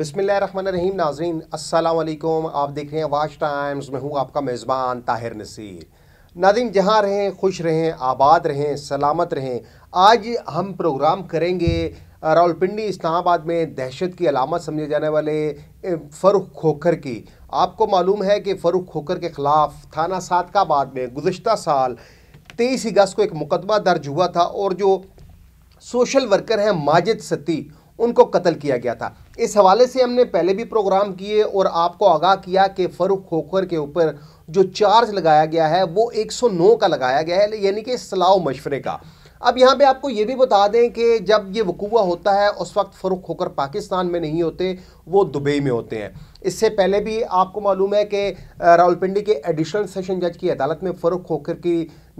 रहीम नाजरीन असलकुम आप देख रहे हैं वाच टाइम्स में हूँ आपका मेज़बान ताहिर नसीर नादिन जहाँ रहें खुश रहें आबाद रहें सलामत रहें आज हम प्रोग्राम करेंगे रावलपिंडी इस्लामाबाद में दहशत की अलामत समझे जाने वाले फ़रुख खोखर की आपको मालूम है कि फ़रुख खोखर के ख़िलाफ़ थाना सादकाबाद में गुज्त साल तेईस अगस्त को एक मुकदमा दर्ज हुआ था और जो सोशल वर्कर हैं माजिद सती उनको कत्ल किया गया था इस हवाले से हमने पहले भी प्रोग्राम किए और आपको आगाह किया कि फ़रूख खोखर के ऊपर जो चार्ज लगाया गया है वो 109 का लगाया गया है यानी कि सलाह मशवरे का अब यहाँ पे आपको ये भी बता दें कि जब ये वकूआ होता है उस वक्त फ़रुख होकर पाकिस्तान में नहीं होते वो दुबई में होते हैं इससे पहले भी आपको मालूम है कि रावलपिंडी के एडिशनल सेशन जज की अदालत में फ़रुख होकर की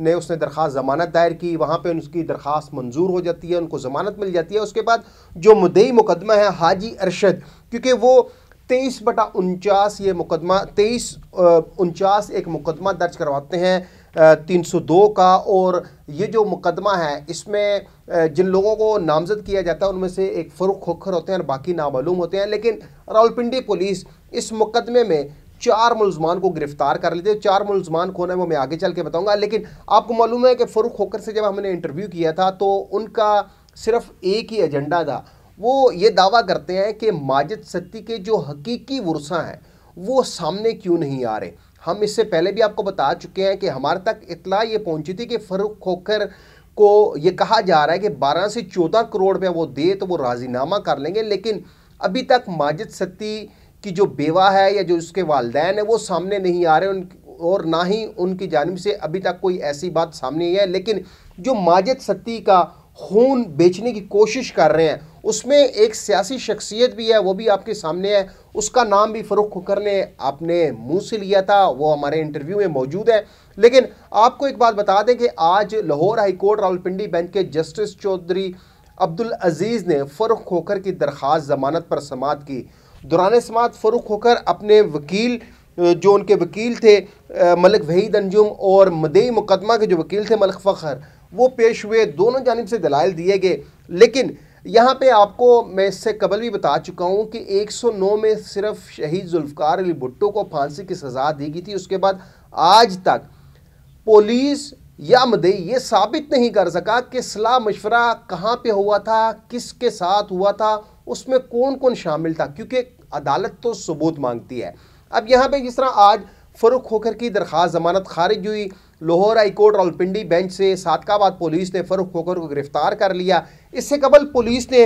ने उसने दरख्वास ज़मानत दायर की वहाँ पे उनकी दरख्वास्त मंजूर हो जाती है उनको ज़मानत मिल जाती है उसके बाद जो मुदई मुकदमा है हाजी अरशद क्योंकि वो तेईस बटा उनचास ये मुकदमा तेईस उनचास एक मुकदमा दर्ज करवाते हैं 302 का और ये जो मुकदमा है इसमें जिन लोगों को नामजद किया जाता है उनमें से एक फ़रुख खोखर होते हैं और बाकी नामालूम होते हैं लेकिन रावलपिंडी पुलिस इस मुकदमे में चार मुलजमान को गिरफ्तार कर लेते हैं चार मुलजमान कौन है वो मैं आगे चल के बताऊँगा लेकिन आपको मालूम है कि फ़रुख खोखर से जब हमने इंटरव्यू किया था तो उनका सिर्फ एक ही एजेंडा था वो ये दावा करते हैं कि माजिद सत्ती के जो हकीकी वर्सा हैं वो सामने क्यों नहीं आ रहे हम इससे पहले भी आपको बता चुके हैं कि हमारे तक इतला ये पहुंची थी कि फरूख खोखर को ये कहा जा रहा है कि 12 से 14 करोड़ रुपया वो दे तो वो राजीनामा कर लेंगे लेकिन अभी तक माजिद सत्ती की जो बेवा है या जो उसके वालदेन है वो सामने नहीं आ रहे उन और ना ही उनकी जानब से अभी तक कोई ऐसी बात सामने आई है लेकिन जो माजिद सत्ती का खून बेचने की कोशिश कर रहे हैं उसमें एक सियासी शख्सियत भी है वो भी आपके सामने है उसका नाम भी फ़रूख खुकर ने अपने मुंह से लिया था वो हमारे इंटरव्यू में मौजूद है लेकिन आपको एक बात बता दें कि आज लाहौर हाईकोर्ट रावलपिंडी बेंच के जस्टिस चौधरी अब्दुल अजीज़ ने फ़रूख खोकर की दरख्वास्त जमानत पर समात की दौरान समात फ़रूख खोकर अपने वकील जो उनके वकील थे मलिक वहीद अंजुम और मदई मुकदमा के जो वकील थे मलिक फ़खर वो पेश हुए दोनों जानब से दलाइल दिए गए लेकिन यहाँ पे आपको मैं इससे कबल भी बता चुका हूँ कि 109 में सिर्फ शहीद जुल्फ़ार अली भुट्टो को फांसी की सज़ा दी गई थी उसके बाद आज तक पुलिस या मदई ये साबित नहीं कर सका कि सलाह मशवरा कहाँ पे हुआ था किसके साथ हुआ था उसमें कौन कौन शामिल था क्योंकि अदालत तो सबूत मांगती है अब यहाँ पे जिस तरह आज फ़रुख होकर की दरख्वास्त ज़मानत खारिज हुई लाहौर हाईकोर्ट रावलपिंडी बेंच से सादकाबाद पुलिस ने फरूख खोकर को गिरफ्तार कर लिया इससे कबल पुलिस ने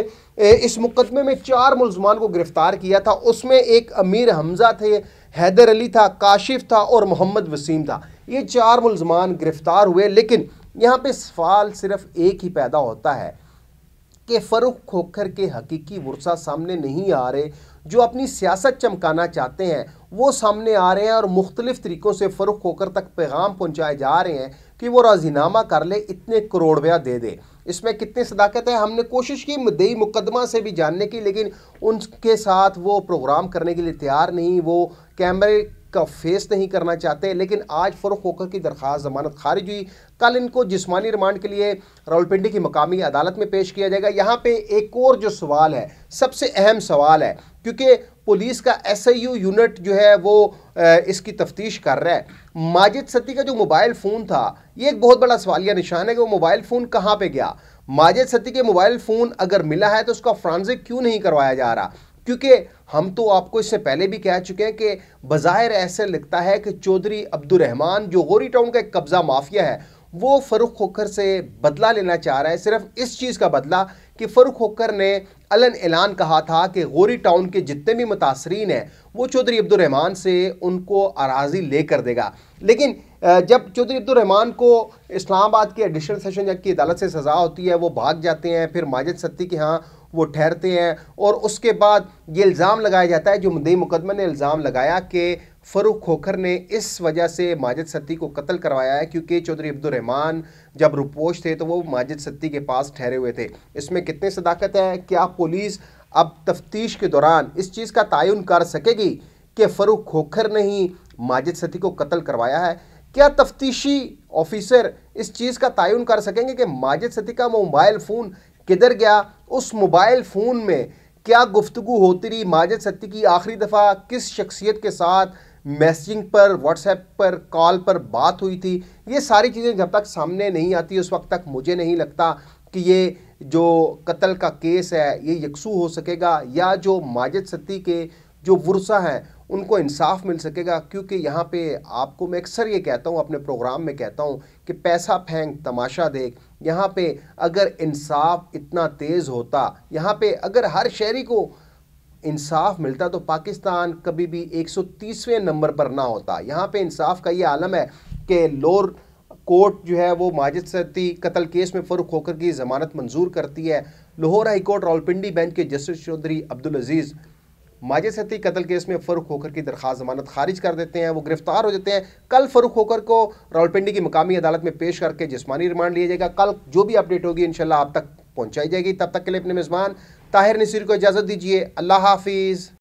इस मुकदमे में चार मुलजमान को गिरफ्तार किया था उसमें एक अमीर हमजा थे हैदर अली था काशिफ था और मोहम्मद वसीम था ये चार मुलजमान गिरफ्तार हुए लेकिन यहाँ पे सवाल सिर्फ एक ही पैदा होता है कि फरूख खोखर के हकीकी वर्षा सामने नहीं आ रहे जो अपनी सियासत चमकाना चाहते हैं वो सामने आ रहे हैं और मुख्तलिफ़ तरीक़ों से फ़रुख होकर तक पैगाम पहुँचाए जा रहे हैं कि वो राजीनामा कर ले इतने करोड़ रुपया दे दे इसमें कितनी सदाकत है हमने कोशिश की मदई मुकदमा से भी जानने की लेकिन उनके साथ वो प्रोग्राम करने के लिए तैयार नहीं वो कैमरे का फेस नहीं करना चाहते लेकिन आज फ़रुख खोखर की दरख्वास्त जमानत खारिज हुई कल इनको जिसमानी रिमांड के लिए रावलपिंडी की मकामी अदालत में पेश किया जाएगा यहाँ पे एक और जो सवाल है सबसे अहम सवाल है क्योंकि पुलिस का एस यूनिट जो है वो इसकी तफ्तीश कर रहा है माजिद सती का जो मोबाइल फ़ोन था ये एक बहुत बड़ा सवालिया निशान है कि वो मोबाइल फ़ोन कहाँ पर गया माजिद सती के मोबाइल फ़ोन अगर मिला है तो उसका फ्रांसिक क्यों नहीं करवाया जा रहा क्योंकि हम तो आपको इससे पहले भी कह चुके हैं कि बज़ाहिर ऐसे लगता है कि चौधरी अब्दुलरहमान जो गोरी टाउन का एक कब्ज़ा माफिया है वो फरुख खोखर से बदला लेना चाह रहा है सिर्फ इस चीज़ का बदला कि फरुख खोखर ने अलन ऐलान कहा था कि गोरी टाउन के जितने भी मुतासरीन हैं वो चौधरी अब्दुलरहमान से उनको अराजी ले कर देगा लेकिन जब चौधरी अब्दुलरहमान को इस्लामाबाद के एडिशनल सेशन जज की अदालत से सज़ा होती है वो भाग जाते हैं फिर माजिद सत्ती के यहाँ वो ठहरते हैं और उसके बाद ये इल्ज़ाम लगाया जाता है जो मुदई मुकदमे ने इल्ज़ाम लगाया कि फ़रूख खोखर ने इस वजह से माजिद सत्ती को कत्ल करवाया है क्योंकि चौधरी अब्दुलरहमान जब रुपोश थे तो वो माजिद सत्ती के पास ठहरे हुए थे इसमें कितनी सदाकत है क्या पुलिस अब तफ्तीश के दौरान इस चीज़ का तयन कर सकेगी कि फ़रूख खोखर ने ही माजिद सती को कत्ल करवाया है क्या तफ्तीशी ऑफिसर इस चीज़ का तयन कर सकेंगे कि माजिद सती का मोबाइल फ़ोन किधर गया उस मोबाइल फ़ोन में क्या गुफ्तु होती रही माजद सत्ती की आखिरी दफ़ा किस शख्सियत के साथ मैसेजिंग पर व्हाट्सएप पर कॉल पर बात हुई थी ये सारी चीज़ें जब तक सामने नहीं आती उस वक्त तक मुझे नहीं लगता कि ये जो कत्ल का केस है ये यकसू हो सकेगा या जो माजद सत्ती के जो वर्सा हैं उनको इंसाफ मिल सकेगा क्योंकि यहाँ पे आपको मैं अक्सर ये कहता हूँ अपने प्रोग्राम में कहता हूँ कि पैसा फेंक तमाशा देख यहाँ पे अगर इंसाफ इतना तेज़ होता यहाँ पे अगर हर शहरी को इंसाफ मिलता तो पाकिस्तान कभी भी 130वें नंबर पर ना होता यहाँ पे इंसाफ का ये आलम है कि लोअर कोर्ट जो है वो माजिद सती कत्ल केस में फ़रूख होकर की ज़मानत मंजूर करती है Lahore high court Rawalpindi bench के जस्टिस चौधरी अब्दुल अजीज़ माजे सती कत्ल केस में फ़रूख खोकर की दरख्वास्त जमानत खारिज कर देते हैं वो गिरफ्तार हो जाते हैं कल फ़रूख खोकर को रावलपिंडी की मकामी अदालत में पेश करके जिसमानी रिमांड लिया जाएगा कल जो भी अपडेट होगी इन आप तक पहुँचाई जाएगी तब तक के लिए अपने मेज़बान ताहिर नसीर को इजाज़त दीजिए अल्लाह हाफिज़